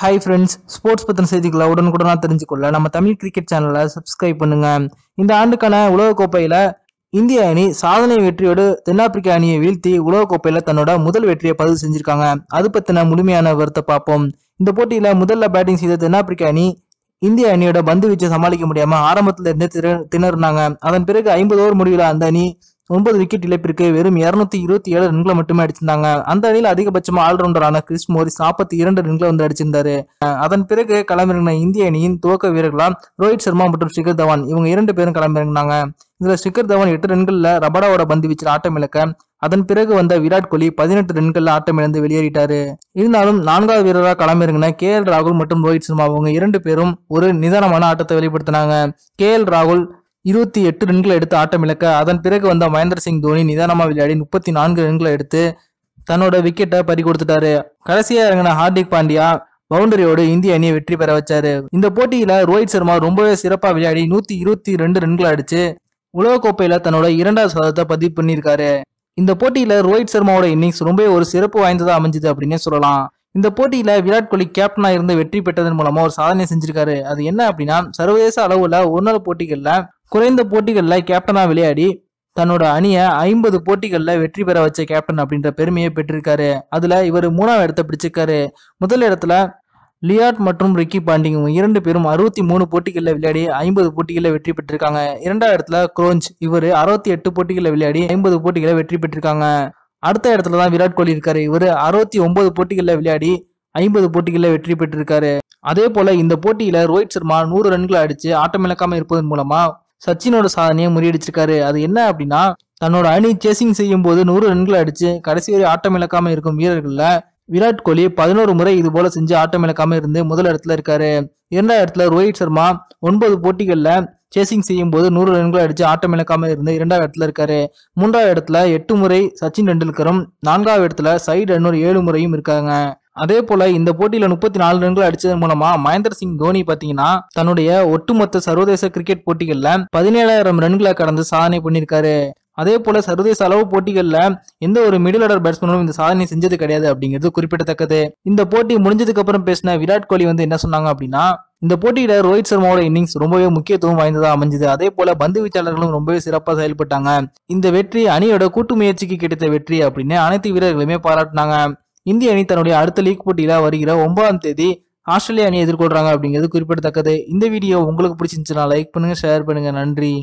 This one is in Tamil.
ஹாய் ஃப்ரெண்ட்ஸ் ஸ்போர்ட்ஸ் பற்றின செய்திகளை உடனுக்குடனாக தெரிஞ்சுக்கொள்ள நம்ம தமிழ் கிரிக்கெட் சேனலை சப்ஸ்கிரைப் பண்ணுங்க இந்த ஆண்டுக்கான உலகக்கோப்பையில் இந்திய அணி சாதனை வெற்றியோடு தென்னாப்பிரிக்க அணியை வீழ்த்தி உலகக்கோப்பையில் தன்னோட முதல் வெற்றியை பதிவு செஞ்சுருக்காங்க அது பற்றின முழுமையான வருத்த பார்ப்போம் இந்த போட்டியில் முதல்ல பேட்டிங் செய்த தென்னாப்பிரிக்க அணி இந்திய அணியோட பந்து வீச்சை சமாளிக்க முடியாம ஆரம்பத்துல இருந்தே திணறினாங்க அதன் பிறகு ஐம்பது ஓவர் முடிவில் அந்த அணி ஒன்பது விக்கெட் இழப்பிற்கு வெறும் இருநூத்தி இருபத்தி ஏழு ரன்களை மட்டுமே அடிச்சிருந்தாங்க அந்த அணியில் அதிகபட்சமா ஆல்ரவுண்டரான கிறிஸ் மோரிஸ் நாற்பத்தி இரண்டு ரன்களை வந்து அடிச்சிருந்தாரு அதன் பிறகு களமிறங்கின இந்திய அணியின் துவக்க வீரர்களா ரோஹித் சர்மா மற்றும் ஷிகர் தவான் இவங்க இரண்டு பேரும் களமிறங்கினாங்க இதுல சிக்கர் தவன் எட்டு ரன்கள்ல ரபடாவோட பந்து வீச்சில் ஆட்டம் இழக்க அதன் பிறகு வந்த விராட் கோலி பதினெட்டு ரன்கள்ல ஆட்டம் இழந்து வெளியேறிட்டாரு இருந்தாலும் நான்காவது வீரராக களமிறங்கின கே எல் ராகுல் மற்றும் ரோஹித் சர்மா அவங்க இரண்டு பேரும் ஒரு நிதானமான ஆட்டத்தை வெளிப்படுத்தினாங்க கே எல் ராகுல் இருபத்தி எட்டு ரன்களை எடுத்து ஆட்டம் இழக்க அதன் பிறகு வந்த மகேந்திர சிங் தோனி நிதானமாக விளையாடி முப்பத்தி நான்கு ரன்களை எடுத்து தன்னோட விக்கெட்டை பறி கொடுத்துட்டாரு கடைசியா இறங்கின ஹார்திக் பாண்டியா பவுண்டரியோடு இந்திய அணியை வெற்றி பெற வச்சாரு இந்த போட்டியில ரோஹித் சர்மா ரொம்பவே சிறப்பா விளையாடி நூத்தி இருபத்தி ரெண்டு ரன்கள் அடிச்சு உலகக்கோப்பையில் தன்னோட இரண்டாவது சதத்தை பதிவு பண்ணியிருக்காரு இந்த போட்டியில் ரோஹித் சர்மாவோட இன்னிங்ஸ் ரொம்ப ஒரு சிறப்பு வாய்ந்ததாக அமைஞ்சது அப்படின்னே சொல்லலாம் இந்த போட்டியில் விராட் கோலி கேப்டனாக இருந்து வெற்றி பெற்றதன் மூலமாக ஒரு சாதனை செஞ்சிருக்காரு அது என்ன அப்படின்னா சர்வதேச அளவில் ஒரு நாள் போட்டிகளில் குறைந்த போட்டிகளில் கேப்டனாக விளையாடி தன்னோட அணியை ஐம்பது போட்டிகளில் வெற்றி பெற வச்ச கேப்டன் அப்படின்ற பெருமையை பெற்றிருக்காரு அதில் இவர் மூணாவது இடத்த பிடிச்சிருக்காரு முதல் இடத்துல லியாட் மற்றும் ரிக்கி பாண்டிங் இரண்டு பேரும் அறுபத்தி மூணு போட்டிகளில் விளையாடி ஐம்பது போட்டிகளில் வெற்றி பெற்றிருக்காங்க இரண்டாவது இடத்துல குரோஞ்ச் இவர் அறுபத்தி எட்டு போட்டிகளில் விளையாடி ஐம்பது போட்டிகளை வெற்றி பெற்றிருக்காங்க அடுத்த இடத்துல தான் விராட் கோலி இருக்காரு இவர் அறுபத்தி ஒன்பது போட்டிகளில் விளையாடி ஐம்பது போட்டிகளில் வெற்றி பெற்றிருக்காரு அதே போல இந்த போட்டியில ரோஹித் சர்மா நூறு ரன்களை அடிச்சு இழக்காம இருப்பதன் மூலமா சச்சினோட சாதனையை முறியடிச்சிருக்காரு அது என்ன அப்படின்னா தன்னோட அணி சேசிங் செய்யும் போது நூறு ரன்களை அடிச்சு கடைசி வரை ஆட்டம் இழக்காம இருக்கும் வீரர்கள்ல விராட் கோலி பதினோரு முறை இது போல செஞ்சு ஆட்டம் இழக்காம இருந்து முதல் இடத்துல இருக்காரு இரண்டாம் இடத்துல ரோஹித் சர்மா ஒன்பது போட்டிகளில் சேசிங் செய்யும் போது நூறு ரன்கள் அடிச்சு ஆட்டம் இழக்காம இருந்து இரண்டாவது இடத்துல இருக்காரு மூன்றாவது இடத்துல எட்டு முறை சச்சின் டெண்டுல்கரும் நான்காவது இடத்துல சைட் ரன்னர் ஏழு முறையும் இருக்காங்க அதே போல இந்த போட்டியில முப்பத்தி நாலு ரன்கள் அடிச்சதன் மூலமா மகேந்திர சிங் தோனி பாத்தீங்கன்னா தன்னுடைய ஒட்டுமொத்த சர்வதேச கிரிக்கெட் போட்டிகள்ல பதினேழாயிரம் ரன்களை கடந்து சாதனை பண்ணிருக்காரு அதே போல சர்வதேச அளவு போட்டிகளில் எந்த ஒரு மிடில் ஆர்டர் பேட்ஸ்மேனும் இந்த சாதனை செஞ்சது கிடையாது அப்படிங்கிறது குறிப்பிடத்தக்கது இந்த போட்டி முடிஞ்சதுக்கு அப்புறம் பேசின விராட் கோலி வந்து என்ன சொன்னாங்க அப்படின்னா இந்த போட்டியில ரோஹித் சர்மாவோட இன்னிங்ஸ் ரொம்பவே முக்கியத்துவம் வாய்ந்ததா அமைஞ்சது அதே போல பந்து வீச்சாளர்களும் ரொம்பவே சிறப்பாக செயல்பட்டாங்க இந்த வெற்றி அணியோட கூட்டு முயற்சிக்கு கிடைத்த வெற்றி அப்படின்னு அனைத்து வீரர்களுமே பாராட்டினாங்க இந்திய அணி தன்னுடைய அடுத்த லீக் போட்டியில வருகிற ஒன்பதாம் தேதி ஆஸ்திரேலிய அணியை எதிர்கொள்றாங்க அப்படிங்கிறது குறிப்பிடத்தக்கது இந்த வீடியோ உங்களுக்கு பிடிச்சிருந்துச்சுன்னா லைக் பண்ணுங்க ஷேர் பண்ணுங்க நன்றி